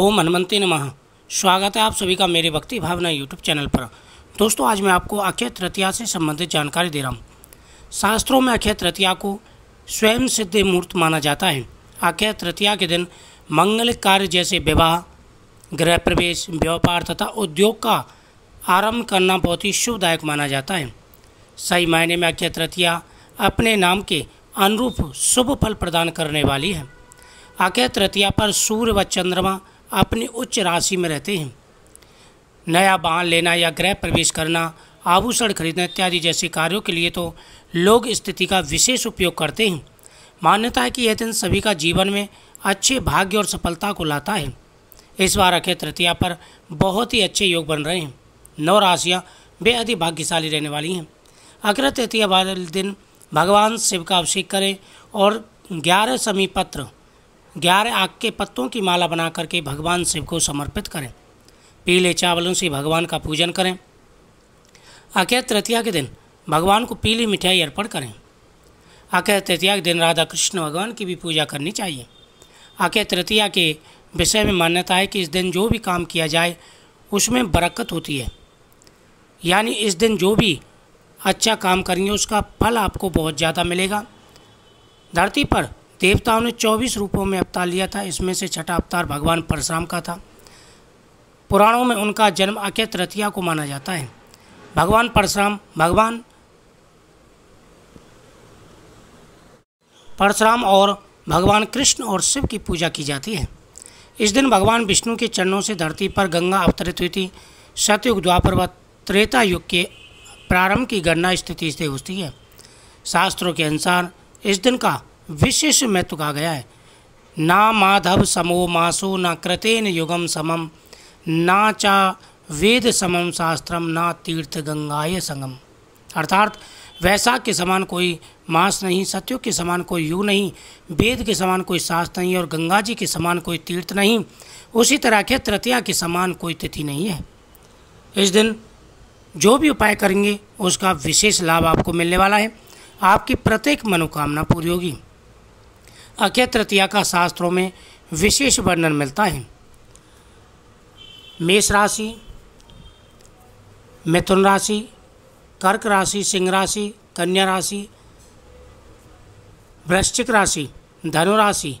ओम हनुमंती नमः स्वागत है आप सभी का मेरे भक्ति भावना यूट्यूब चैनल पर दोस्तों आज मैं आपको अक्षय तृतीया से संबंधित जानकारी दे रहा हूँ शास्त्रों में अक्षय तृतीया को स्वयं सिद्ध मुहूर्त माना जाता है अक्षय तृतीया के दिन मंगल कार्य जैसे विवाह गृह प्रवेश व्यापार तथा उद्योग का आरंभ करना बहुत ही शुभदायक माना जाता है सही मायने में अक्षय तृतीया अपने नाम के अनुरूप शुभ फल प्रदान करने वाली है अक्षय तृतीया पर सूर्य व चंद्रमा अपनी उच्च राशि में रहते हैं नया वाहन लेना या गृह प्रवेश करना आभूषण खरीदना इत्यादि जैसे कार्यों के लिए तो लोग स्थिति का विशेष उपयोग करते हैं मान्यता है कि यह दिन सभी का जीवन में अच्छे भाग्य और सफलता को लाता है इस बार अखे तृतीया पर बहुत ही अच्छे योग बन रहे हैं नौ राशियाँ बेहद ही भाग्यशाली रहने वाली हैं अग्र तृतीया वाले दिन भगवान शिव का अभिषेक करें और ग्यारह समी पत्र ग्यारह आग के पत्तों की माला बना करके भगवान शिव को समर्पित करें पीले चावलों से भगवान का पूजन करें अकेय तृतीया के दिन भगवान को पीली मिठाई अर्पण करें अक्षय तृतीया के दिन राधा कृष्ण भगवान की भी पूजा करनी चाहिए अक्षय तृतीया के विषय में मान्यता है कि इस दिन जो भी काम किया जाए उसमें बरकत होती है यानी इस दिन जो भी अच्छा काम करेंगे उसका फल आपको बहुत ज़्यादा मिलेगा धरती पर देवताओं ने 24 रूपों में अवतार लिया था इसमें से छठा अवतार भगवान परशुराम का था पुराणों में उनका जन्म अक्षय तृतीया को माना जाता है भगवान परशुराम भगवान परशुराम और भगवान कृष्ण और शिव की पूजा की जाती है इस दिन भगवान विष्णु के चरणों से धरती पर गंगा अवतरित हुई थी सतयुग द्वापर व त्रेता युग के प्रारंभ की गणना स्थिति से होती है शास्त्रों के अनुसार इस दिन का विशेष महत्व तो कहा गया है ना माधव समो मासो ना कृतेन युगम समम ना चा वेद समम शास्त्रम ना तीर्थ गंगाए संगम अर्थात वैसा के समान कोई मास नहीं सत्यु के समान कोई युग नहीं वेद के समान कोई शास्त्र नहीं और गंगा जी के समान कोई तीर्थ नहीं उसी तरह के तृतीया के समान कोई तिथि नहीं है इस दिन जो भी उपाय करेंगे उसका विशेष लाभ आपको मिलने वाला है आपकी प्रत्येक मनोकामना पूरी होगी अक्षय तृतीया का शास्त्रों में विशेष वर्णन मिलता है मेष राशि मिथुन राशि कर्क राशि सिंह राशि कन्या राशि वृश्चिक राशि धनु राशि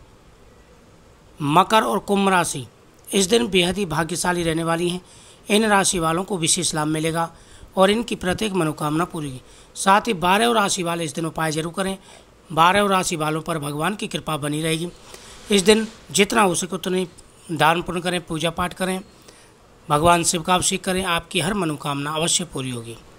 मकर और कुंभ राशि इस दिन बेहद ही भाग्यशाली रहने वाली हैं इन राशि वालों को विशेष लाभ मिलेगा और इनकी प्रत्येक मनोकामना पूरी साथ ही बारह राशि वाले इस दिन उपाय जरूर करें बारह राशि वालों पर भगवान की कृपा बनी रहेगी इस दिन जितना हो सके उतनी दान पुण्य करें पूजा पाठ करें भगवान शिव का अभिषेक करें आपकी हर मनोकामना अवश्य पूरी होगी